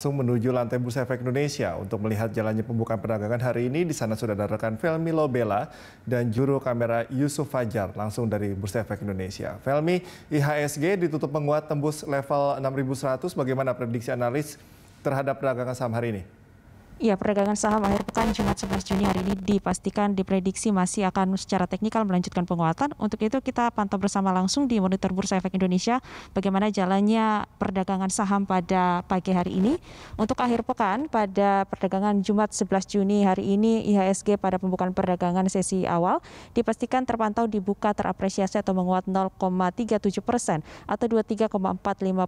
Langsung menuju lantai Bursa Efek Indonesia untuk melihat jalannya pembukaan perdagangan hari ini. Di sana sudah ada rekan Felmi Lobela dan juru kamera Yusuf Fajar langsung dari Bursa Efek Indonesia. Felmi, IHSG ditutup menguat tembus level 6100. Bagaimana prediksi analis terhadap perdagangan saham hari ini? Iya, perdagangan saham hari pekan Jumat 11 Juni hari ini dipastikan diprediksi masih akan secara teknikal melanjutkan penguatan. Untuk itu kita pantau bersama langsung di monitor Bursa Efek Indonesia bagaimana jalannya perdagangan saham pada pagi hari ini. Untuk akhir pekan pada perdagangan Jumat 11 Juni hari ini IHSG pada pembukaan perdagangan sesi awal dipastikan terpantau dibuka terapresiasi atau menguat 0,37 persen atau 23,45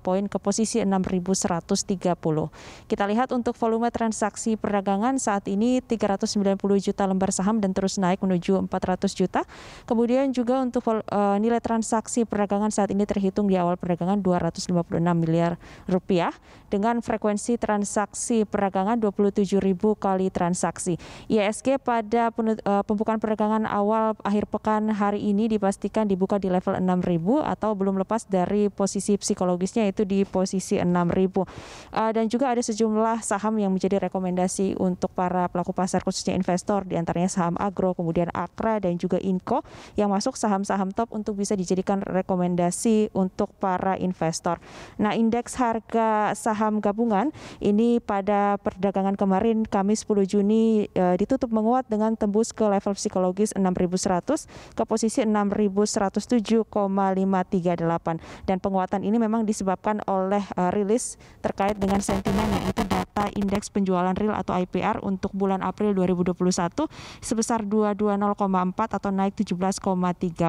poin ke posisi 6.130. Kita lihat untuk volume transaksi perdagangan saat ini 390 juta lembar saham dan terus naik menuju 400 juta. Kemudian juga untuk uh, nilai transaksi perdagangan saat ini terhitung di awal perdagangan 256 miliar rupiah dengan frekuensi transaksi perdagangan 27.000 kali transaksi. ISG pada penut, uh, pembukaan perdagangan awal akhir pekan hari ini dipastikan dibuka di level 6.000 atau belum lepas dari posisi psikologisnya itu di posisi 6.000. Uh, eh, dan juga ada sejumlah saham yang menjadi rekomendasi untuk para pelaku pelaku pasar khususnya investor diantaranya saham agro, kemudian Akra dan juga Inko yang masuk saham-saham top untuk bisa dijadikan rekomendasi untuk para investor. Nah indeks harga saham gabungan ini pada perdagangan kemarin Kamis 10 Juni e, ditutup menguat dengan tembus ke level psikologis 6.100 ke posisi 6.107,538 dan penguatan ini memang disebabkan oleh e, rilis terkait dengan sentimen yaitu data indeks penjualan real atau IPR untuk bulan April 2021 sebesar 220,4 atau naik 17,3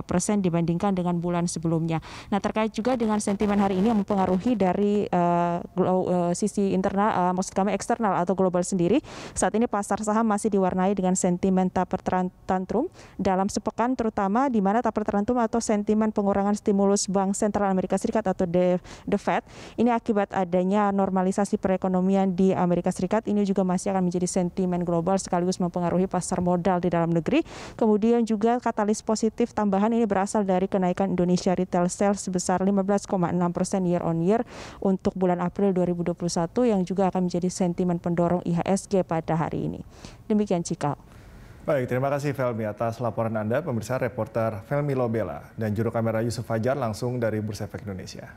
persen dibandingkan dengan bulan sebelumnya. Nah terkait juga dengan sentimen hari ini yang mempengaruhi dari uh, uh, sisi internal, uh, eh, maksud kami eksternal atau global sendiri, saat ini pasar saham masih diwarnai dengan sentimen taper tantrum dalam sepekan terutama di mana taper tantrum atau sentimen pengurangan stimulus Bank Sentral Amerika Serikat atau The, The Fed ini akibat adanya normalisasi perekonomian di Amerika Serikat ini juga masih akan menjadi sentimen global sekaligus mempengaruhi pasar modal di dalam negeri. Kemudian juga katalis positif tambahan ini berasal dari kenaikan Indonesia retail sales sebesar 15,6 persen year on year untuk bulan April 2021 yang juga akan menjadi sentimen pendorong IHSG pada hari ini. Demikian Cikal. Baik, terima kasih Felmi atas laporan Anda, pemirsa reporter Felmi Lobela dan juru kamera Yusuf Fajar langsung dari Bursa Efek Indonesia.